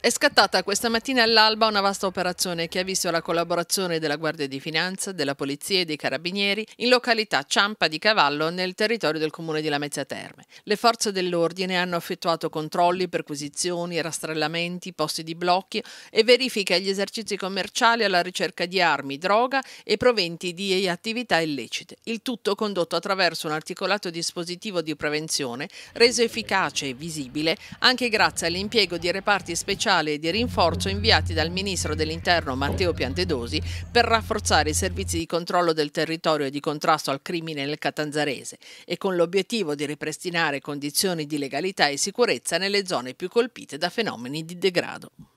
È scattata questa mattina all'alba una vasta operazione che ha visto la collaborazione della Guardia di Finanza, della Polizia e dei Carabinieri in località Ciampa di Cavallo nel territorio del comune di Lamezia Terme. Le forze dell'ordine hanno effettuato controlli, perquisizioni, rastrellamenti, posti di blocchi e verifiche agli esercizi commerciali alla ricerca di armi, droga e proventi di attività illecite. Il tutto condotto attraverso un articolato dispositivo di prevenzione reso efficace e visibile anche grazie all'impiego di reparti speciali fiscale e di rinforzo inviati dal Ministro dell'Interno Matteo Piantedosi per rafforzare i servizi di controllo del territorio e di contrasto al crimine nel Catanzarese e con l'obiettivo di ripristinare condizioni di legalità e sicurezza nelle zone più colpite da fenomeni di degrado.